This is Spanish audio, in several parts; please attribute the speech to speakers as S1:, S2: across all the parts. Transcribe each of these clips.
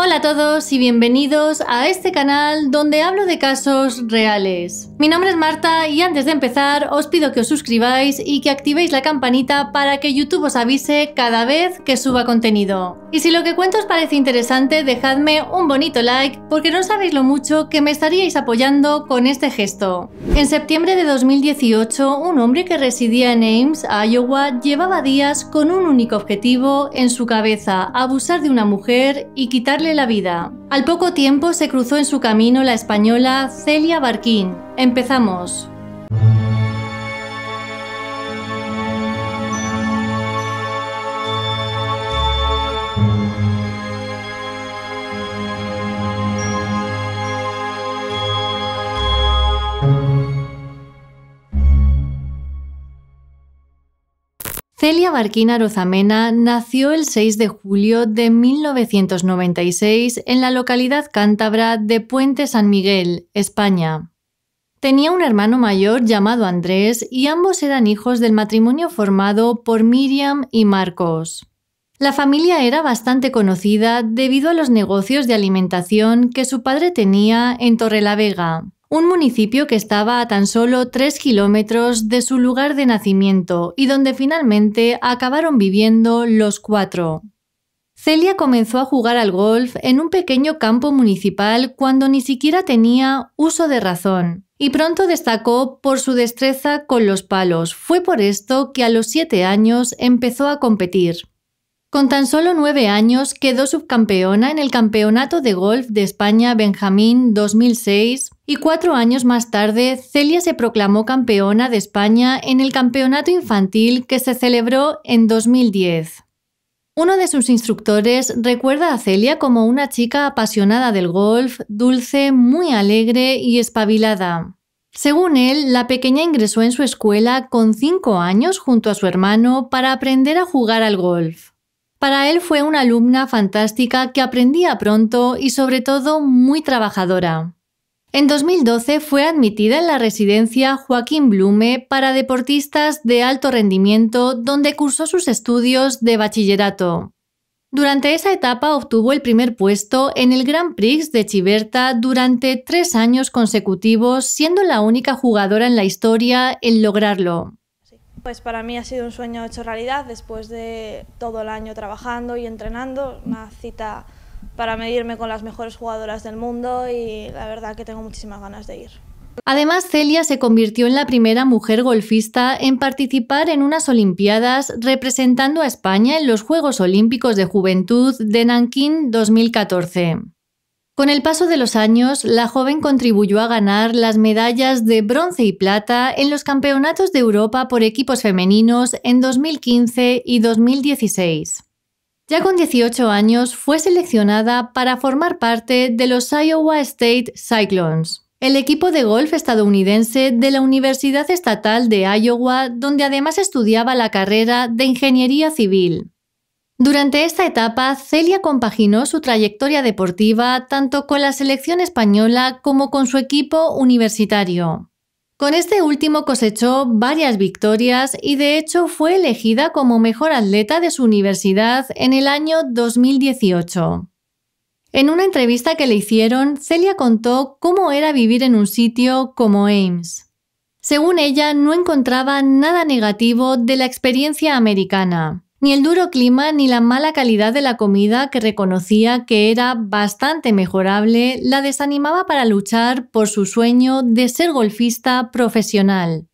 S1: Hola a todos y bienvenidos a este canal donde hablo de casos reales. Mi nombre es Marta y antes de empezar os pido que os suscribáis y que activéis la campanita para que YouTube os avise cada vez que suba contenido. Y si lo que cuento os parece interesante, dejadme un bonito like porque no sabéis lo mucho que me estaríais apoyando con este gesto. En septiembre de 2018, un hombre que residía en Ames, Iowa, llevaba días con un único objetivo en su cabeza, abusar de una mujer y quitarle la vida. Al poco tiempo se cruzó en su camino la española Celia Barquín. Empezamos. Celia Barquina Rozamena nació el 6 de julio de 1996 en la localidad cántabra de Puente San Miguel, España. Tenía un hermano mayor llamado Andrés y ambos eran hijos del matrimonio formado por Miriam y Marcos. La familia era bastante conocida debido a los negocios de alimentación que su padre tenía en Torrelavega un municipio que estaba a tan solo 3 kilómetros de su lugar de nacimiento y donde finalmente acabaron viviendo los cuatro. Celia comenzó a jugar al golf en un pequeño campo municipal cuando ni siquiera tenía uso de razón, y pronto destacó por su destreza con los palos. Fue por esto que a los siete años empezó a competir. Con tan solo nueve años quedó subcampeona en el Campeonato de Golf de España Benjamín 2006 y cuatro años más tarde Celia se proclamó campeona de España en el campeonato infantil que se celebró en 2010. Uno de sus instructores recuerda a Celia como una chica apasionada del golf, dulce, muy alegre y espabilada. Según él, la pequeña ingresó en su escuela con cinco años junto a su hermano para aprender a jugar al golf. Para él fue una alumna fantástica que aprendía pronto y sobre todo muy trabajadora. En 2012 fue admitida en la residencia Joaquín Blume para deportistas de alto rendimiento, donde cursó sus estudios de bachillerato. Durante esa etapa obtuvo el primer puesto en el Grand Prix de Chiberta durante tres años consecutivos, siendo la única jugadora en la historia en lograrlo. Pues para mí ha sido un sueño hecho realidad después de todo el año trabajando y entrenando, una cita para medirme con las mejores jugadoras del mundo y la verdad que tengo muchísimas ganas de ir. Además, Celia se convirtió en la primera mujer golfista en participar en unas Olimpiadas representando a España en los Juegos Olímpicos de Juventud de Nankín 2014. Con el paso de los años, la joven contribuyó a ganar las medallas de bronce y plata en los Campeonatos de Europa por equipos femeninos en 2015 y 2016. Ya con 18 años fue seleccionada para formar parte de los Iowa State Cyclones, el equipo de golf estadounidense de la Universidad Estatal de Iowa, donde además estudiaba la carrera de Ingeniería Civil. Durante esta etapa, Celia compaginó su trayectoria deportiva tanto con la selección española como con su equipo universitario. Con este último cosechó varias victorias y de hecho fue elegida como mejor atleta de su universidad en el año 2018. En una entrevista que le hicieron, Celia contó cómo era vivir en un sitio como Ames. Según ella, no encontraba nada negativo de la experiencia americana. Ni el duro clima ni la mala calidad de la comida, que reconocía que era bastante mejorable, la desanimaba para luchar por su sueño de ser golfista profesional.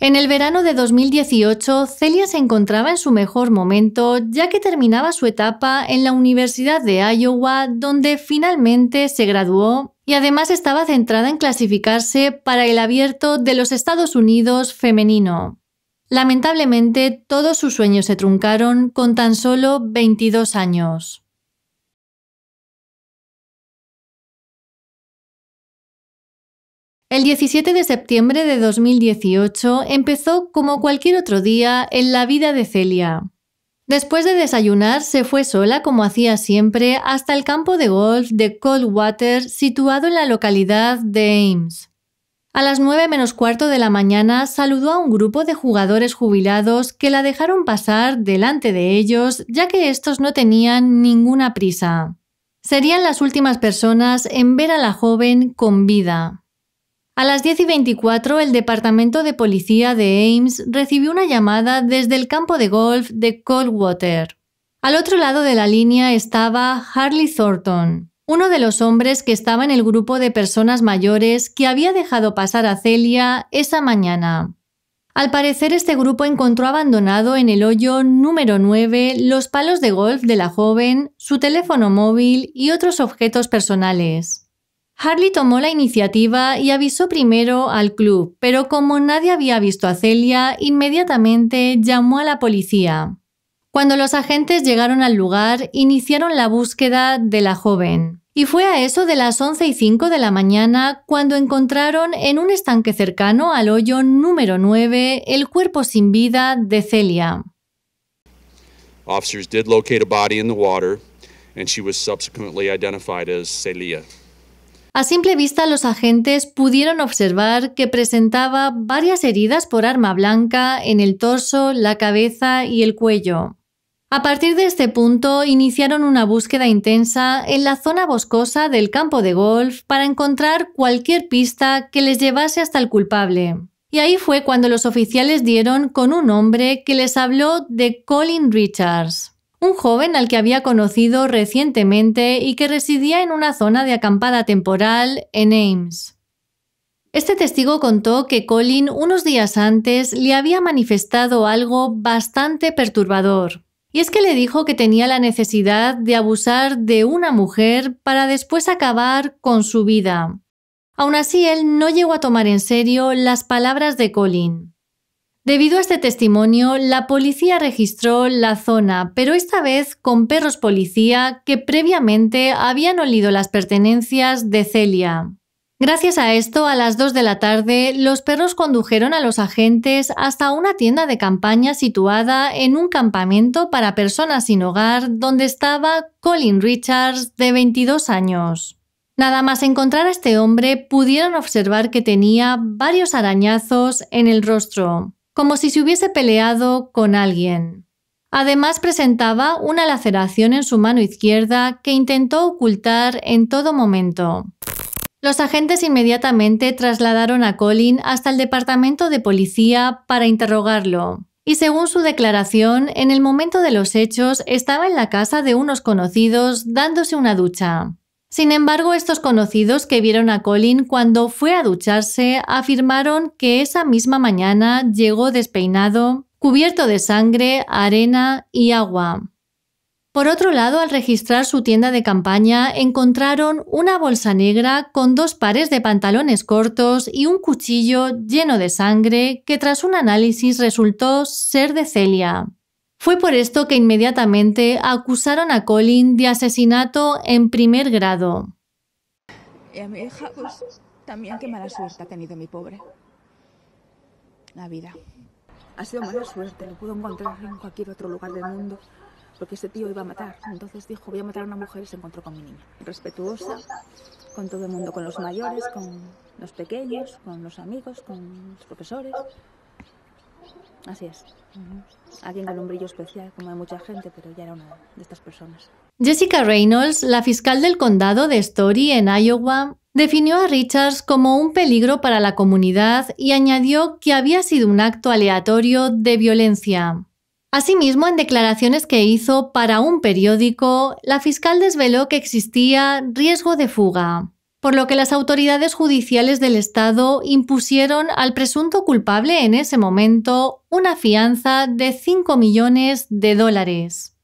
S1: En el verano de 2018, Celia se encontraba en su mejor momento, ya que terminaba su etapa en la Universidad de Iowa, donde finalmente se graduó y además estaba centrada en clasificarse para el abierto de los Estados Unidos femenino. Lamentablemente, todos sus sueños se truncaron con tan solo 22 años. El 17 de septiembre de 2018 empezó como cualquier otro día en la vida de Celia. Después de desayunar, se fue sola, como hacía siempre, hasta el campo de golf de Coldwater, situado en la localidad de Ames. A las 9 menos cuarto de la mañana saludó a un grupo de jugadores jubilados que la dejaron pasar delante de ellos ya que estos no tenían ninguna prisa. Serían las últimas personas en ver a la joven con vida. A las 10 y 24, el Departamento de Policía de Ames recibió una llamada desde el campo de golf de Coldwater. Al otro lado de la línea estaba Harley Thornton. Uno de los hombres que estaba en el grupo de personas mayores que había dejado pasar a Celia esa mañana. Al parecer este grupo encontró abandonado en el hoyo número 9 los palos de golf de la joven, su teléfono móvil y otros objetos personales. Harley tomó la iniciativa y avisó primero al club, pero como nadie había visto a Celia, inmediatamente llamó a la policía. Cuando los agentes llegaron al lugar, iniciaron la búsqueda de la joven. Y fue a eso de las 11 y 5 de la mañana cuando encontraron en un estanque cercano al hoyo número 9 el cuerpo sin vida de Celia. Celia. A simple vista los agentes pudieron observar que presentaba varias heridas por arma blanca en el torso, la cabeza y el cuello. A partir de este punto, iniciaron una búsqueda intensa en la zona boscosa del campo de golf para encontrar cualquier pista que les llevase hasta el culpable. Y ahí fue cuando los oficiales dieron con un hombre que les habló de Colin Richards, un joven al que había conocido recientemente y que residía en una zona de acampada temporal en Ames. Este testigo contó que Colin unos días antes le había manifestado algo bastante perturbador. Y es que le dijo que tenía la necesidad de abusar de una mujer para después acabar con su vida. Aún así, él no llegó a tomar en serio las palabras de Colin. Debido a este testimonio, la policía registró la zona, pero esta vez con perros policía que previamente habían olido las pertenencias de Celia. Gracias a esto, a las 2 de la tarde, los perros condujeron a los agentes hasta una tienda de campaña situada en un campamento para personas sin hogar donde estaba Colin Richards, de 22 años. Nada más encontrar a este hombre, pudieron observar que tenía varios arañazos en el rostro, como si se hubiese peleado con alguien. Además presentaba una laceración en su mano izquierda que intentó ocultar en todo momento. Los agentes inmediatamente trasladaron a Colin hasta el departamento de policía para interrogarlo. Y según su declaración, en el momento de los hechos estaba en la casa de unos conocidos dándose una ducha. Sin embargo, estos conocidos que vieron a Colin cuando fue a ducharse afirmaron que esa misma mañana llegó despeinado, cubierto de sangre, arena y agua. Por otro lado, al registrar su tienda de campaña, encontraron una bolsa negra con dos pares de pantalones cortos y un cuchillo lleno de sangre que tras un análisis resultó ser de Celia. Fue por esto que inmediatamente acusaron a Colin de asesinato en primer grado. Pues, también qué mala suerte ha tenido mi pobre. La vida. Ha sido mala suerte, lo pudo encontrar en cualquier otro lugar del mundo porque ese tío iba a matar. Entonces dijo, voy a matar a una mujer y se encontró con mi niña. Respetuosa con todo el mundo, con los mayores, con los pequeños, con los amigos, con los profesores. Así es. Alguien con un brillo especial, como hay mucha gente, pero ya era una de estas personas. Jessica Reynolds, la fiscal del condado de Story en Iowa, definió a Richards como un peligro para la comunidad y añadió que había sido un acto aleatorio de violencia. Asimismo, en declaraciones que hizo para un periódico, la fiscal desveló que existía riesgo de fuga, por lo que las autoridades judiciales del Estado impusieron al presunto culpable en ese momento una fianza de 5 millones de dólares.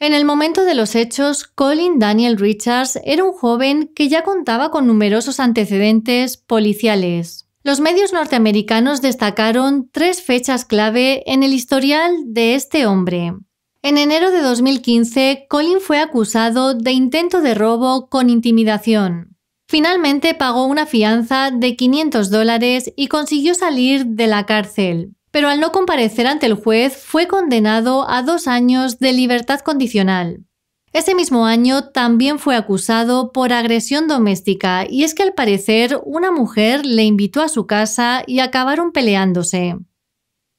S1: En el momento de los hechos, Colin Daniel Richards era un joven que ya contaba con numerosos antecedentes policiales. Los medios norteamericanos destacaron tres fechas clave en el historial de este hombre. En enero de 2015, Colin fue acusado de intento de robo con intimidación. Finalmente pagó una fianza de 500 dólares y consiguió salir de la cárcel, pero al no comparecer ante el juez fue condenado a dos años de libertad condicional. Ese mismo año también fue acusado por agresión doméstica y es que al parecer una mujer le invitó a su casa y acabaron peleándose.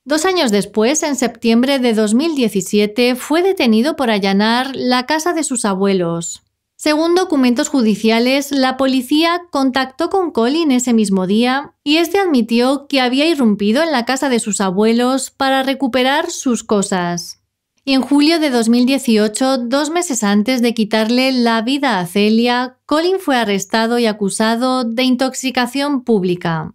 S1: Dos años después, en septiembre de 2017, fue detenido por allanar la casa de sus abuelos. Según documentos judiciales, la policía contactó con Colin ese mismo día y este admitió que había irrumpido en la casa de sus abuelos para recuperar sus cosas y en julio de 2018, dos meses antes de quitarle la vida a Celia, Colin fue arrestado y acusado de intoxicación pública.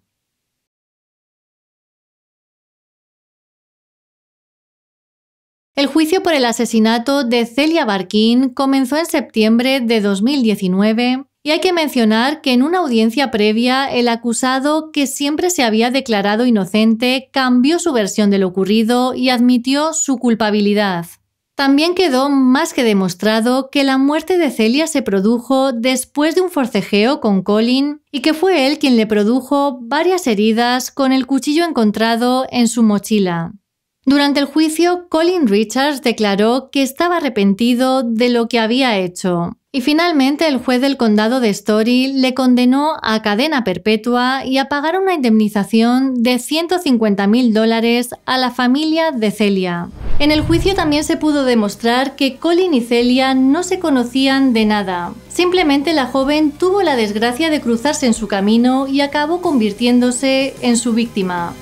S1: El juicio por el asesinato de Celia Barkin comenzó en septiembre de 2019 y hay que mencionar que en una audiencia previa, el acusado, que siempre se había declarado inocente, cambió su versión de lo ocurrido y admitió su culpabilidad. También quedó más que demostrado que la muerte de Celia se produjo después de un forcejeo con Colin y que fue él quien le produjo varias heridas con el cuchillo encontrado en su mochila. Durante el juicio, Colin Richards declaró que estaba arrepentido de lo que había hecho, y finalmente el juez del condado de Story le condenó a cadena perpetua y a pagar una indemnización de 150.000 dólares a la familia de Celia. En el juicio también se pudo demostrar que Colin y Celia no se conocían de nada. Simplemente la joven tuvo la desgracia de cruzarse en su camino y acabó convirtiéndose en su víctima.